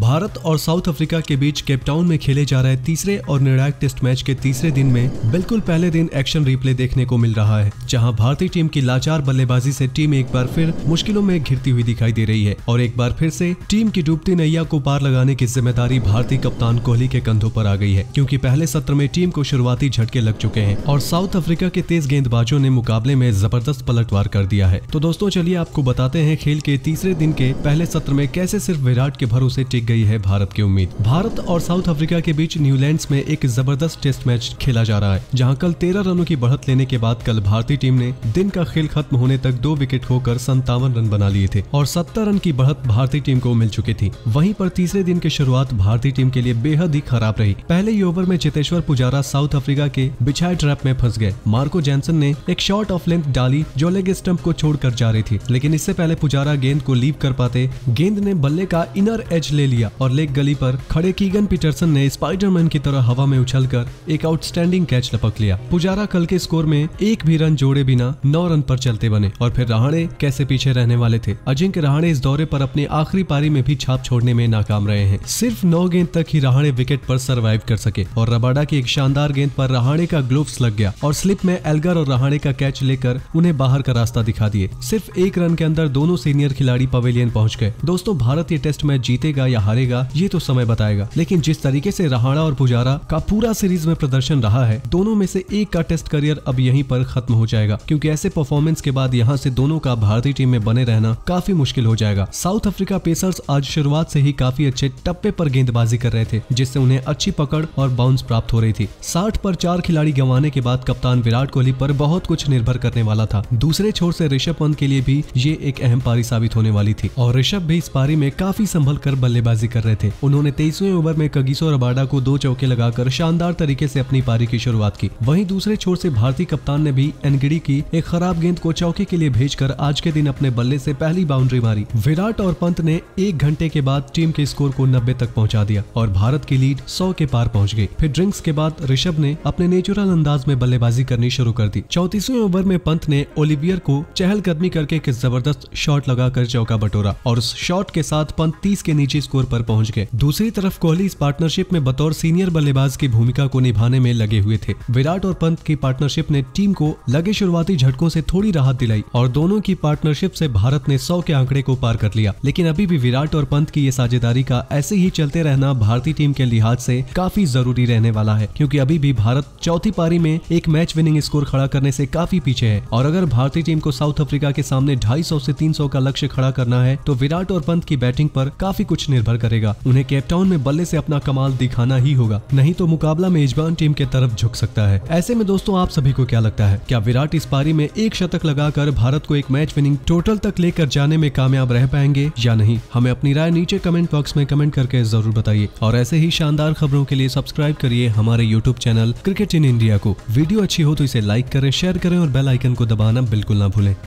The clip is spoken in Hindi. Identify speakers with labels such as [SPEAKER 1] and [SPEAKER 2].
[SPEAKER 1] भारत और साउथ अफ्रीका के बीच केपटाउन में खेले जा रहे तीसरे और निर्णायक टेस्ट मैच के तीसरे दिन में बिल्कुल पहले दिन एक्शन रिप्ले देखने को मिल रहा है जहां भारतीय टीम की लाचार बल्लेबाजी से टीम एक बार फिर मुश्किलों में घिरती हुई दिखाई दे रही है और एक बार फिर से टीम की डूबती नैया को पार लगाने की जिम्मेदारी भारतीय कप्तान कोहली के कंधों पर आ गई है क्योंकि पहले सत्र में टीम को शुरुआती झटके लग चुके हैं और साउथ अफ्रीका के तेज गेंदबाजों ने मुकाबले में जबरदस्त पलटवार कर दिया है तो दोस्तों चलिए आपको बताते हैं खेल के तीसरे दिन के पहले सत्र में कैसे सिर्फ विराट के भरोसे टिक गई है भारत की उम्मीद भारत और साउथ अफ्रीका के बीच न्यूलैंड में एक जबरदस्त टेस्ट मैच खेला जा रहा है जहाँ कल तेरह रनों की बढ़त लेने के बाद कल भारतीय टीम ने दिन का खेल खत्म होने तक दो विकेट खोकर संतावन रन बना लिए थे और सत्तर रन की बढ़त भारतीय टीम को मिल चुकी थी वहीं पर तीसरे दिन की शुरुआत भारतीय टीम के लिए बेहद ही खराब रही पहले ही ओवर में चेतेश्वर पुजारा साउथ अफ्रीका के बिछाए ट्रैप में फंस गए मार्को जैनसन ने एक शॉर्ट ऑफ लेंथ डाली जो लेग स्टंप को छोड़कर जा रही थी लेकिन इससे पहले पुजारा गेंद को लीव कर पाते गेंद ने बल्ले का इनर एज ले लिया लिया और लेक गली पर खड़े कीगन पीटरसन ने स्पाइडरमैन की तरह हवा में उछलकर एक आउटस्टैंडिंग कैच लपक लिया पुजारा कल के स्कोर में एक भी रन जोड़े बिना नौ रन पर चलते बने और फिर रहाणे कैसे पीछे रहने वाले थे अजिंक्य रहाणे इस दौरे पर अपनी आखिरी पारी में भी छाप छोड़ने में नाकाम रहे हैं सिर्फ नौ गेंद तक ही रहाणे विकेट पर सर्वाइव कर सके और रबाडा की एक शानदार गेंद पर रहाणे का ग्लोव्स लग गया और स्लिप में एल्गर और रहाणे का कैच लेकर उन्हें बाहर का रास्ता दिखा दिए सिर्फ एक रन के अंदर दोनों सीनियर खिलाड़ी पवेलियन पहुंच गए दोस्तों भारत ये टेस्ट मैच जीतेगा या हारेगा ये तो समय बताएगा लेकिन जिस तरीके से रहाणा और पुजारा का पूरा सीरीज में प्रदर्शन रहा है दोनों में से एक का टेस्ट करियर अब यहीं पर खत्म हो जाएगा क्योंकि ऐसे परफॉर्मेंस के बाद यहाँ से दोनों का भारतीय टीम में बने रहना काफी मुश्किल हो जाएगा साउथ अफ्रीका पेसर्स आज शुरुआत से ही काफी अच्छे टप्पे पर गेंदबाजी कर रहे थे जिससे उन्हें अच्छी पकड़ और बाउंस प्राप्त हो रही थी साठ पर चार खिलाड़ी गंवाने के बाद कप्तान विराट कोहली पर बहुत कुछ निर्भर करने वाला था दूसरे छोर से ऋषभ पंत के लिए भी ये एक अहम पारी साबित होने वाली थी और ऋषभ भी इस पारी में काफी संभल कर बल्लेबाजी बल्लेबाजी कर रहे थे उन्होंने तेईसवें ओवर में कगिसो अबाडा को दो चौके लगाकर शानदार तरीके से अपनी पारी की शुरुआत की वही दूसरे छोर से भारतीय कप्तान ने भी एनगिडी की एक खराब गेंद को चौके के लिए भेज आज के दिन अपने बल्ले ऐसी पहली बाउंड्री मारी विराट और पंत ने एक घंटे के बाद टीम के स्कोर को नब्बे तक पहुँचा दिया और भारत की लीड सौ के पार पहुँच गई फिर ड्रिंक्स के बाद ऋषभ ने अपने नेचुरल अंदाज में बल्लेबाजी करनी शुरू कर दी चौतीसवें ओवर में पंत ने ओलिवियर को चहलकदमी करके एक जबरदस्त शॉट लगाकर चौका बटोरा और उस शॉट के साथ पंत तीस के नीचे स्कोर स्कोर पर पहुंच गए दूसरी तरफ कोहली इस पार्टनरशिप में बतौर सीनियर बल्लेबाज की भूमिका को निभाने में लगे हुए थे विराट और पंत की पार्टनरशिप ने टीम को लगे शुरुआती झटकों से थोड़ी राहत दिलाई और दोनों की पार्टनरशिप से भारत ने सौ के आंकड़े को पार कर लिया लेकिन अभी भी विराट और पंत की ये साझेदारी का ऐसे ही चलते रहना भारतीय टीम के लिहाज से काफी जरूरी रहने वाला है क्योंकि अभी भी भारत चौथी पारी में एक मैच विनिंग स्कोर खड़ा करने से काफी पीछे है और अगर भारतीय टीम को साउथ अफ्रीका के सामने 250 से 300 का लक्ष्य खड़ा करना है तो विराट और पंत की बैटिंग पर काफी कुछ निर्भर निर्भर करेगा उन्हें केपटाउन में बल्ले से अपना कमाल दिखाना ही होगा नहीं तो मुकाबला मेजबान टीम के तरफ झुक सकता है ऐसे में दोस्तों आप सभी को क्या लगता है क्या विराट इस पारी में एक शतक लगाकर भारत को एक मैच विनिंग टोटल तक लेकर जाने में कामयाब रह पाएंगे या नहीं हमें अपनी राय नीचे कमेंट बॉक्स में कमेंट करके जरूर बताइए और ऐसे ही शानदार खबरों के लिए सब्सक्राइब करिए हमारे YouTube channel cricket in India को वीडियो अच्छी हो तो इसे लाइक करें शेयर करें और बेल आइकन को दबाना बिल्कुल ना भूलें